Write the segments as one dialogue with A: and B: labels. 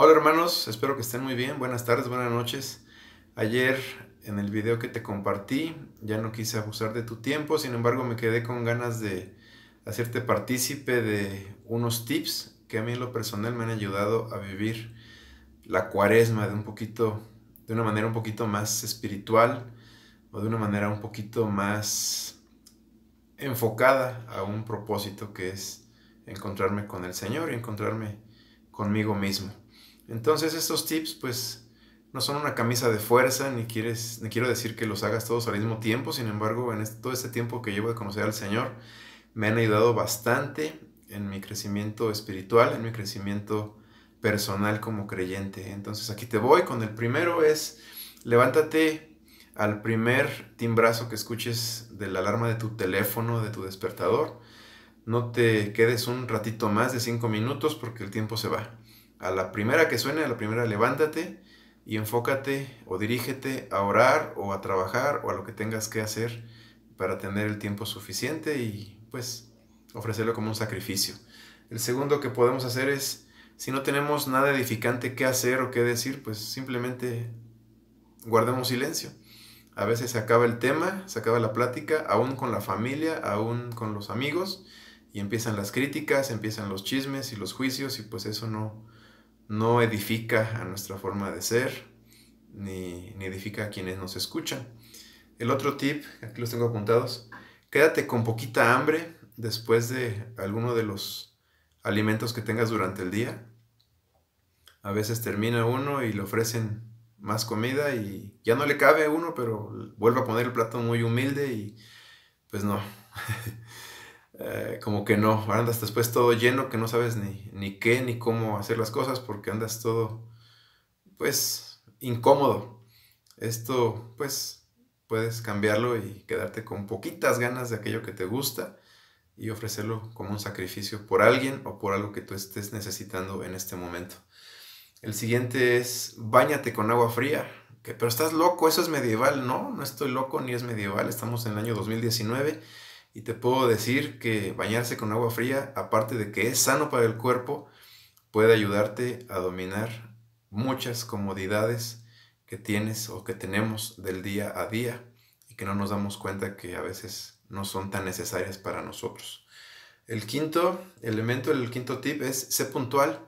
A: Hola hermanos, espero que estén muy bien. Buenas tardes, buenas noches. Ayer en el video que te compartí ya no quise abusar de tu tiempo, sin embargo me quedé con ganas de hacerte partícipe de unos tips que a mí en lo personal me han ayudado a vivir la cuaresma de un poquito, de una manera un poquito más espiritual o de una manera un poquito más enfocada a un propósito que es encontrarme con el Señor y encontrarme conmigo mismo. Entonces estos tips pues no son una camisa de fuerza, ni, ni quiero decir que los hagas todos al mismo tiempo, sin embargo en todo este tiempo que llevo de conocer al Señor me han ayudado bastante en mi crecimiento espiritual, en mi crecimiento personal como creyente. Entonces aquí te voy con el primero es levántate al primer timbrazo que escuches de la alarma de tu teléfono, de tu despertador. No te quedes un ratito más de cinco minutos porque el tiempo se va a la primera que suene, a la primera levántate y enfócate o dirígete a orar o a trabajar o a lo que tengas que hacer para tener el tiempo suficiente y pues ofrecerlo como un sacrificio. El segundo que podemos hacer es, si no tenemos nada edificante que hacer o que decir, pues simplemente guardemos silencio. A veces se acaba el tema, se acaba la plática, aún con la familia, aún con los amigos, y empiezan las críticas, empiezan los chismes y los juicios, y pues eso no, no edifica a nuestra forma de ser, ni, edifica a quienes nos escuchan. El otro tip, aquí los tengo apuntados, quédate con poquita hambre después de alguno de los alimentos que tengas durante el día. A veces termina uno y le ofrecen más comida y ya no le cabe uno, pero vuelve a poner el plato muy humilde y pues no. Eh, como que no, andas después todo lleno que no sabes ni, ni qué ni cómo hacer las cosas porque andas todo, pues, incómodo. Esto, pues, puedes cambiarlo y quedarte con poquitas ganas de aquello que te gusta y ofrecerlo como un sacrificio por alguien o por algo que tú estés necesitando en este momento. El siguiente es báñate con agua fría. Que, pero estás loco, eso es medieval. No, no estoy loco ni es medieval. Estamos en el año 2019 y te puedo decir que bañarse con agua fría, aparte de que es sano para el cuerpo, puede ayudarte a dominar muchas comodidades que tienes o que tenemos del día a día y que no nos damos cuenta que a veces no son tan necesarias para nosotros. El quinto elemento, el quinto tip es sé puntual.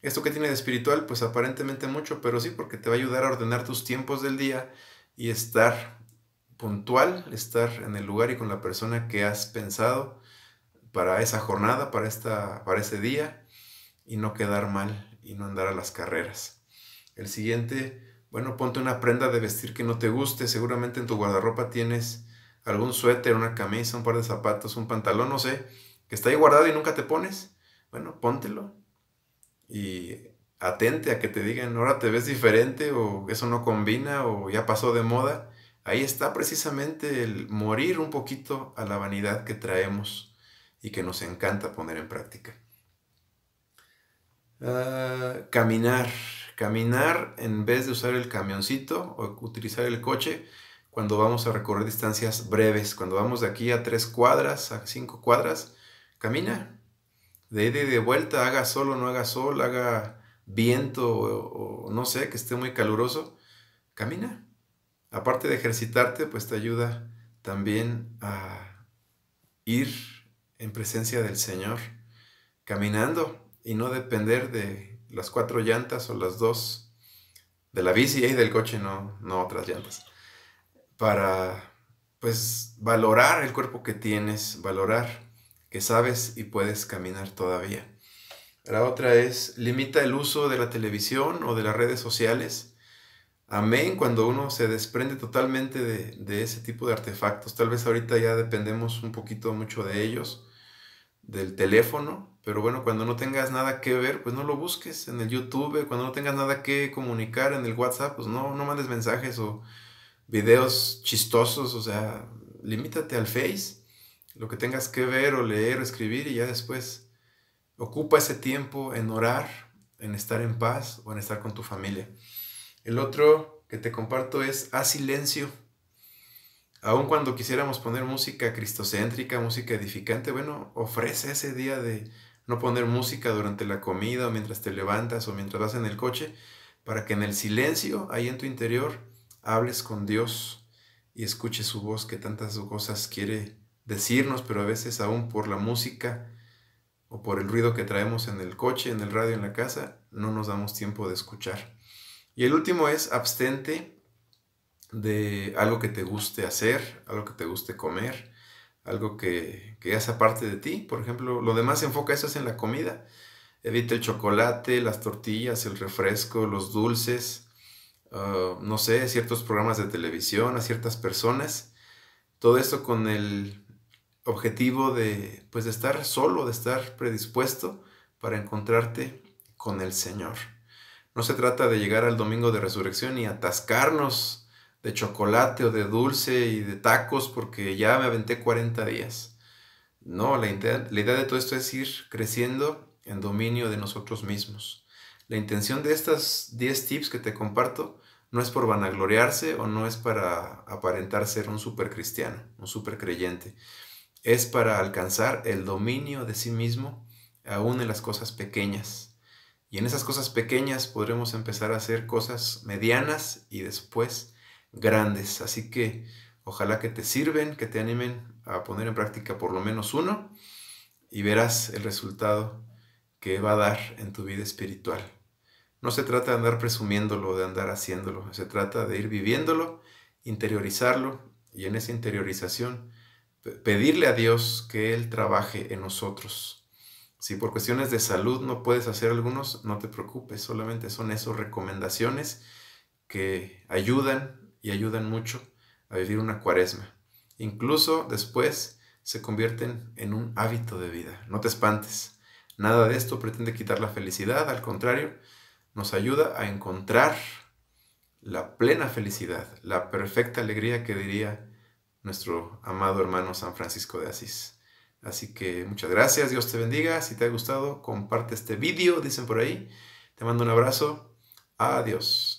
A: Esto qué tiene de espiritual, pues aparentemente mucho, pero sí porque te va a ayudar a ordenar tus tiempos del día y estar puntual, estar en el lugar y con la persona que has pensado para esa jornada, para, esta, para ese día, y no quedar mal y no andar a las carreras. El siguiente, bueno, ponte una prenda de vestir que no te guste. Seguramente en tu guardarropa tienes algún suéter, una camisa, un par de zapatos, un pantalón, no sé, que está ahí guardado y nunca te pones. Bueno, póntelo. Y atente a que te digan, ahora te ves diferente o eso no combina o ya pasó de moda ahí está precisamente el morir un poquito a la vanidad que traemos y que nos encanta poner en práctica. Ah, caminar, caminar en vez de usar el camioncito o utilizar el coche cuando vamos a recorrer distancias breves, cuando vamos de aquí a tres cuadras, a cinco cuadras, camina. De ida y de vuelta, haga sol o no haga sol, haga viento o no sé, que esté muy caluroso, camina aparte de ejercitarte, pues te ayuda también a ir en presencia del Señor, caminando y no depender de las cuatro llantas o las dos de la bici y del coche, no, no otras llantas, para pues valorar el cuerpo que tienes, valorar que sabes y puedes caminar todavía. La otra es, limita el uso de la televisión o de las redes sociales amén cuando uno se desprende totalmente de, ese tipo de artefactos. Tal vez ahorita ya dependemos un poquito mucho de ellos, del teléfono, pero bueno, cuando no tengas nada que ver, pues no lo busques en el YouTube, cuando no tengas nada que comunicar en el WhatsApp, pues no, no mandes mensajes o videos chistosos, o sea, limítate al Face, lo que tengas que ver o leer o escribir y ya después ocupa ese tiempo en orar, en estar en paz o en estar con tu familia. El otro que te comparto es a silencio. Aun cuando quisiéramos poner música cristocéntrica, música edificante, bueno, ofrece ese día de no poner música durante la comida mientras te levantas o mientras vas en el coche, para que en el silencio, ahí en tu interior, hables con Dios y escuches su voz que tantas cosas quiere decirnos, pero a veces aún por la música o por el ruido que traemos en el coche, en el radio, en la casa, no nos damos tiempo de escuchar. Y el último es abstente de algo que te guste hacer, algo que te guste comer, algo que, que aparte parte de ti. Por ejemplo, lo demás se enfoca eso es en la comida. Evita el chocolate, las tortillas, el refresco, los dulces, ah, no sé, ciertos programas de televisión, a ciertas personas. Todo esto con el objetivo de, pues, de estar solo, de estar predispuesto para encontrarte con el Señor. No se trata de llegar al domingo de resurrección y atascarnos de chocolate o de dulce y de tacos porque ya me aventé 40 días. No, la idea, de todo esto es ir creciendo en dominio de nosotros mismos. La intención de estas 10 tips que te comparto no es por vanagloriarse o no es para aparentar ser un super cristiano, un super creyente. Es para alcanzar el dominio de sí mismo aún en las cosas pequeñas. Y en esas cosas pequeñas podremos empezar a hacer cosas medianas y después grandes. Así que ojalá que te sirven, que te animen a poner en práctica por lo menos uno y verás el resultado que va a dar en tu vida espiritual. No se trata de andar presumiéndolo, de andar haciéndolo, se trata de ir viviéndolo, interiorizarlo y en esa interiorización pedirle a Dios que Él trabaje en nosotros si por cuestiones de salud no puedes hacer algunos, no te preocupes, solamente son esas recomendaciones que ayudan y ayudan mucho a vivir una cuaresma. Incluso después se convierten en un hábito de vida. No te espantes. Nada de esto pretende quitar la felicidad, al contrario, nos ayuda a encontrar la plena felicidad, la perfecta alegría que diría nuestro amado hermano San Francisco de Asís. Así que muchas gracias, Dios te bendiga. Si te ha gustado, comparte este vídeo, dicen por ahí. Te mando un abrazo. Adiós.